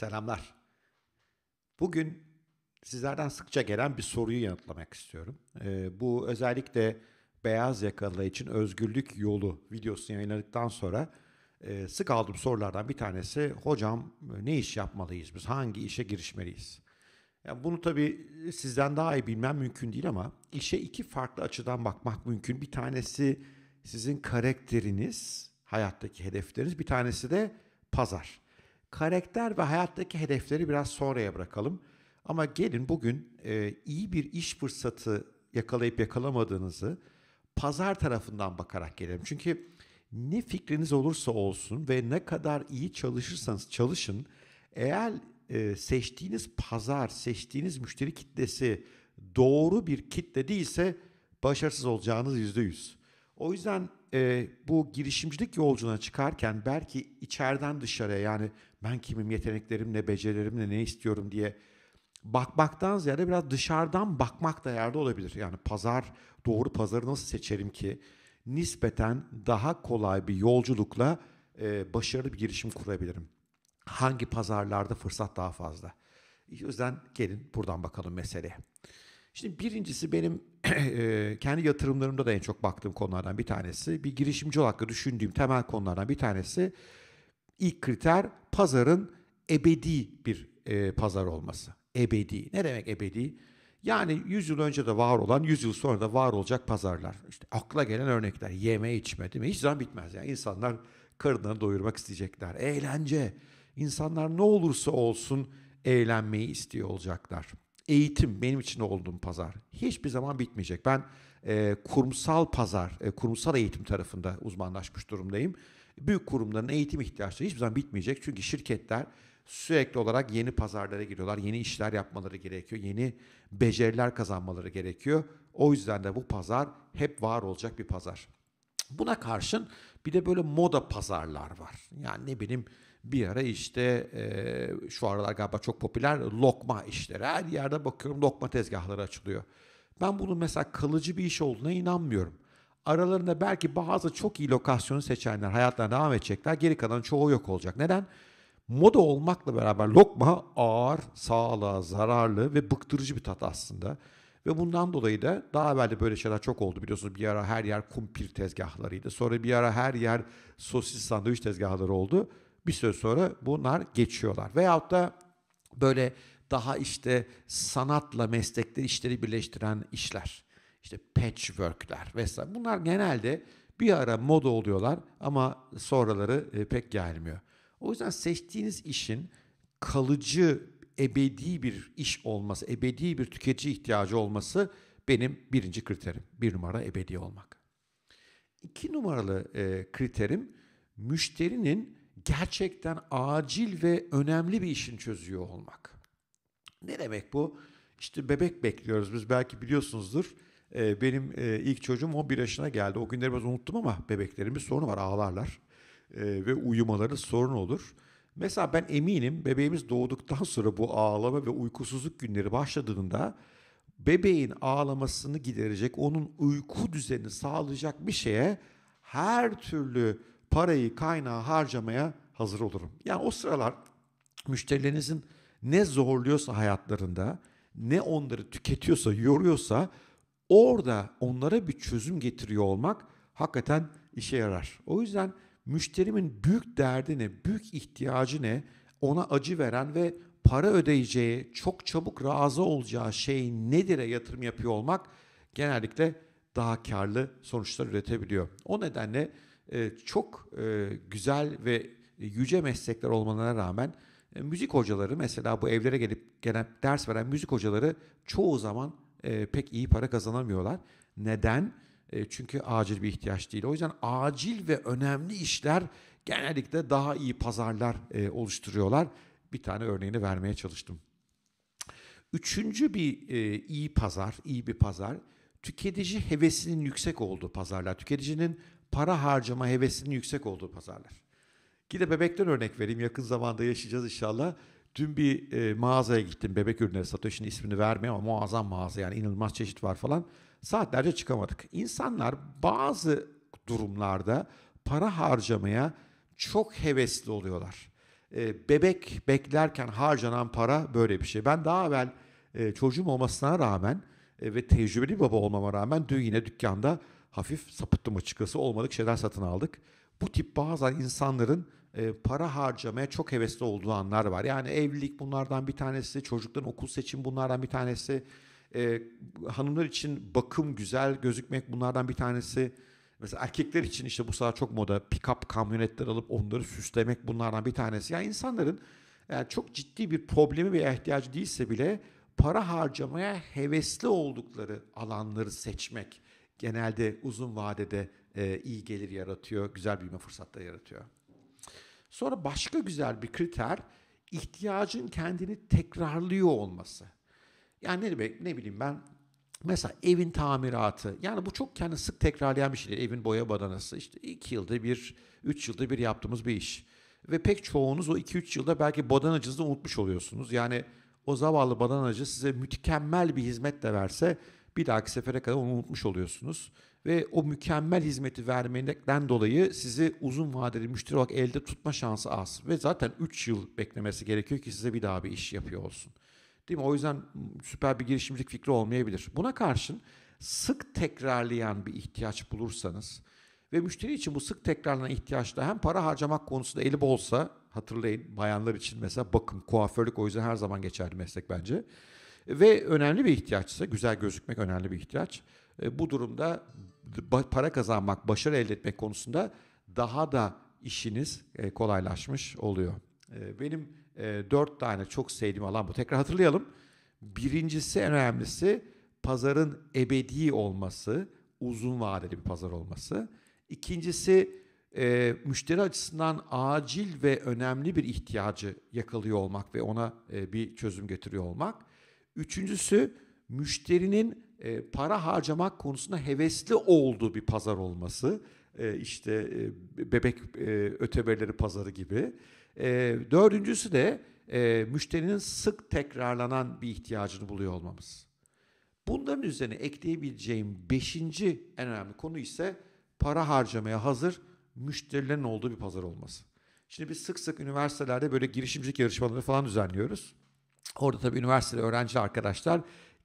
Selamlar. Bugün sizlerden sıkça gelen bir soruyu yanıtlamak istiyorum. Ee, bu özellikle beyaz yakalılar için özgürlük yolu videosunu yayınladıktan sonra e, sık aldığım sorulardan bir tanesi hocam e, ne iş yapmalıyız biz hangi işe girişmeliyiz? Yani bunu tabii sizden daha iyi bilmem mümkün değil ama işe iki farklı açıdan bakmak mümkün. Bir tanesi sizin karakteriniz, hayattaki hedefleriniz, bir tanesi de pazar. Karakter ve hayattaki hedefleri biraz sonraya bırakalım. Ama gelin bugün e, iyi bir iş fırsatı yakalayıp yakalamadığınızı pazar tarafından bakarak gelelim. Çünkü ne fikriniz olursa olsun ve ne kadar iyi çalışırsanız çalışın eğer e, seçtiğiniz pazar, seçtiğiniz müşteri kitlesi doğru bir kitle değilse başarısız olacağınız yüzde yüz. O yüzden e, bu girişimcilik yolculuğuna çıkarken belki içeriden dışarıya yani ben kimim, yeteneklerim ne, becerilerim ne, ne istiyorum diye bakmaktan ziyade biraz dışarıdan bakmak da yerde olabilir. Yani pazar, doğru pazarı nasıl seçerim ki nispeten daha kolay bir yolculukla e, başarılı bir girişim kurabilirim. Hangi pazarlarda fırsat daha fazla? O yüzden gelin buradan bakalım meseleye. Şimdi birincisi benim e, kendi yatırımlarımda da en çok baktığım konulardan bir tanesi, bir girişimci olarak düşündüğüm temel konulardan bir tanesi ilk kriter pazarın ebedi bir e, pazar olması. Ebedi. Ne demek ebedi? Yani 100 yıl önce de var olan, 100 yıl sonra da var olacak pazarlar. İşte akla gelen örnekler. Yeme içme değil mi? Hiç zaman bitmez. Yani insanlar karınlarını doyurmak isteyecekler. Eğlence. İnsanlar ne olursa olsun eğlenmeyi istiyor olacaklar eğitim benim için olduğum pazar hiçbir zaman bitmeyecek. Ben e, kurumsal pazar, e, kurumsal eğitim tarafında uzmanlaşmış durumdayım. Büyük kurumların eğitim ihtiyaçları hiçbir zaman bitmeyecek. Çünkü şirketler sürekli olarak yeni pazarlara giriyorlar. Yeni işler yapmaları gerekiyor. Yeni beceriler kazanmaları gerekiyor. O yüzden de bu pazar hep var olacak bir pazar. Buna karşın bir de böyle moda pazarlar var. Yani ne bileyim bir ara işte e, şu aralar galiba çok popüler lokma işleri. Her yerde bakıyorum lokma tezgahları açılıyor. Ben bunun mesela kalıcı bir iş olduğuna inanmıyorum. Aralarında belki bazı çok iyi lokasyonu seçenler hayatlarına devam edecekler. Geri kalan çoğu yok olacak. Neden? Moda olmakla beraber lokma ağır, sağlığa zararlı ve bıktırıcı bir tat aslında. Ve bundan dolayı da daha evvel de böyle şeyler çok oldu biliyorsunuz. Bir ara her yer kumpir tezgahlarıydı. Sonra bir ara her yer sosis sandviç tezgahları oldu bir süre sonra bunlar geçiyorlar. Veyahut da böyle daha işte sanatla meslekleri işleri birleştiren işler. İşte patchworkler vesaire. Bunlar genelde bir ara moda oluyorlar ama sonraları e, pek gelmiyor. O yüzden seçtiğiniz işin kalıcı, ebedi bir iş olması, ebedi bir tüketici ihtiyacı olması benim birinci kriterim. Bir numara ebedi olmak. İki numaralı e, kriterim müşterinin gerçekten acil ve önemli bir işin çözüyor olmak. Ne demek bu? İşte bebek bekliyoruz biz belki biliyorsunuzdur. Ee, benim e, ilk çocuğum 11 yaşına geldi. O günleri biraz unuttum ama bebeklerin bir sorunu var ağlarlar. Ee, ve uyumaları sorun olur. Mesela ben eminim bebeğimiz doğduktan sonra bu ağlama ve uykusuzluk günleri başladığında bebeğin ağlamasını giderecek, onun uyku düzenini sağlayacak bir şeye her türlü parayı kaynağı harcamaya hazır olurum. Yani o sıralar müşterilerinizin ne zorluyorsa hayatlarında, ne onları tüketiyorsa, yoruyorsa orada onlara bir çözüm getiriyor olmak hakikaten işe yarar. O yüzden müşterimin büyük derdi ne, büyük ihtiyacı ne, ona acı veren ve para ödeyeceği, çok çabuk razı olacağı şey nedire yatırım yapıyor olmak genellikle daha karlı sonuçlar üretebiliyor. O nedenle e, çok e, güzel ve yüce meslekler olmalarına rağmen e, müzik hocaları mesela bu evlere gelip gelen ders veren müzik hocaları çoğu zaman pek iyi para kazanamıyorlar. Neden? çünkü acil bir ihtiyaç değil. O yüzden acil ve önemli işler genellikle daha iyi pazarlar oluşturuyorlar. Bir tane örneğini vermeye çalıştım. Üçüncü bir iyi pazar, iyi bir pazar, tüketici hevesinin yüksek olduğu pazarlar. Tüketicinin para harcama hevesinin yüksek olduğu pazarlar. Gide bebekten örnek vereyim. Yakın zamanda yaşayacağız inşallah. Dün bir e, mağazaya gittim. Bebek ürünleri satıyor. Şimdi ismini vermeyeyim ama muazzam mağaza yani inanılmaz çeşit var falan. Saatlerce çıkamadık. İnsanlar bazı durumlarda para harcamaya çok hevesli oluyorlar. E, bebek beklerken harcanan para böyle bir şey. Ben daha evvel e, çocuğum olmasına rağmen e, ve tecrübeli baba olmama rağmen dün yine dükkanda hafif sapıttım açıkçası olmadık şeyler satın aldık. Bu tip bazen insanların e, para harcamaya çok hevesli olduğu anlar var. Yani evlilik bunlardan bir tanesi, çocukların okul seçim bunlardan bir tanesi, e, hanımlar için bakım, güzel gözükmek bunlardan bir tanesi. Mesela erkekler için işte bu sıra çok moda pick-up kamyonetler alıp onları süslemek bunlardan bir tanesi. Yani insanların yani e, çok ciddi bir problemi veya ihtiyacı değilse bile para harcamaya hevesli oldukları alanları seçmek genelde uzun vadede e, iyi gelir yaratıyor, güzel büyüme fırsatları yaratıyor. Sonra başka güzel bir kriter ihtiyacın kendini tekrarlıyor olması. Yani ne demek ne bileyim ben mesela evin tamiratı yani bu çok kendi sık tekrarlayan bir şey Evin boya badanası işte iki yılda bir, üç yılda bir yaptığımız bir iş. Ve pek çoğunuz o iki üç yılda belki badanacınızı unutmuş oluyorsunuz. Yani o zavallı badanacı size mükemmel bir hizmet de verse bir dahaki sefere kadar onu unutmuş oluyorsunuz. Ve o mükemmel hizmeti vermekten dolayı sizi uzun vadeli müşteri olarak elde tutma şansı az. Ve zaten 3 yıl beklemesi gerekiyor ki size bir daha bir iş yapıyor olsun. Değil mi? O yüzden süper bir girişimcilik fikri olmayabilir. Buna karşın sık tekrarlayan bir ihtiyaç bulursanız ve müşteri için bu sık tekrarlanan ihtiyaçta hem para harcamak konusunda eli bolsa hatırlayın bayanlar için mesela bakım, kuaförlük o yüzden her zaman geçerli meslek bence. Ve önemli bir ihtiyaçsa, güzel gözükmek önemli bir ihtiyaç. E, bu durumda para kazanmak, başarı elde etmek konusunda daha da işiniz e, kolaylaşmış oluyor. E, benim dört tane çok sevdiğim alan bu. Tekrar hatırlayalım. Birincisi en önemlisi pazarın ebedi olması, uzun vadeli bir pazar olması. İkincisi e, müşteri açısından acil ve önemli bir ihtiyacı yakalıyor olmak ve ona e, bir çözüm getiriyor olmak. Üçüncüsü müşterinin e, para harcamak konusunda hevesli olduğu bir pazar olması. E, işte e, bebek e, öteberleri pazarı gibi. E, dördüncüsü de e, müşterinin sık tekrarlanan bir ihtiyacını buluyor olmamız. Bunların üzerine ekleyebileceğim beşinci en önemli konu ise para harcamaya hazır müşterilerin olduğu bir pazar olması. Şimdi biz sık sık üniversitelerde böyle girişimcilik yarışmaları falan düzenliyoruz. Orada tabii üniversitede öğrenci arkadaşlar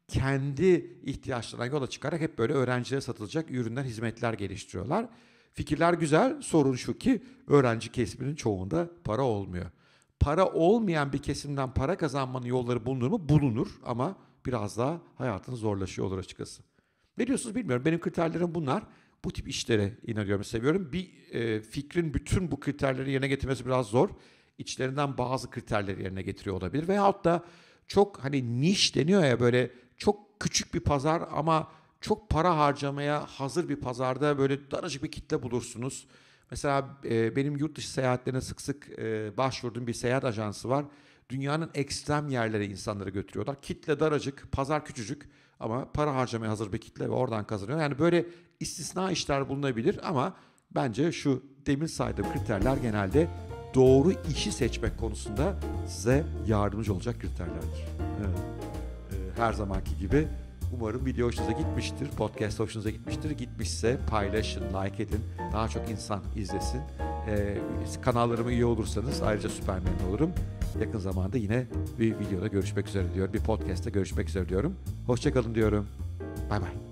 kendi ihtiyaçlarına yola çıkarak hep böyle öğrencilere satılacak ürünler, hizmetler geliştiriyorlar. Fikirler güzel, sorun şu ki öğrenci kesiminin çoğunda para olmuyor. Para olmayan bir kesimden para kazanmanın yolları bulunur mu? Bulunur ama biraz daha hayatın zorlaşıyor olur açıkçası. Ne diyorsunuz bilmiyorum. Benim kriterlerim bunlar. Bu tip işlere inanıyorum, seviyorum. Bir e, fikrin bütün bu kriterleri yerine getirmesi biraz zor içlerinden bazı kriterleri yerine getiriyor olabilir. Veyahut da çok hani niş deniyor ya böyle çok küçük bir pazar ama çok para harcamaya hazır bir pazarda böyle daracık bir kitle bulursunuz. Mesela e, benim yurt dışı seyahatlerine sık sık e, başvurduğum bir seyahat ajansı var. Dünyanın ekstrem yerlere insanları götürüyorlar. Kitle daracık, pazar küçücük ama para harcamaya hazır bir kitle ve oradan kazanıyor. Yani böyle istisna işler bulunabilir ama bence şu demin saydığım kriterler genelde doğru işi seçmek konusunda size yardımcı olacak kriterlerdir. Evet. Ee, her zamanki gibi umarım video hoşunuza gitmiştir, podcast hoşunuza gitmiştir. Gitmişse paylaşın, like edin, daha çok insan izlesin. Ee, kanallarıma üye olursanız ayrıca süper memnun olurum. Yakın zamanda yine bir videoda görüşmek üzere diyorum, bir podcast'te görüşmek üzere diyorum. Hoşçakalın diyorum. Bay bay.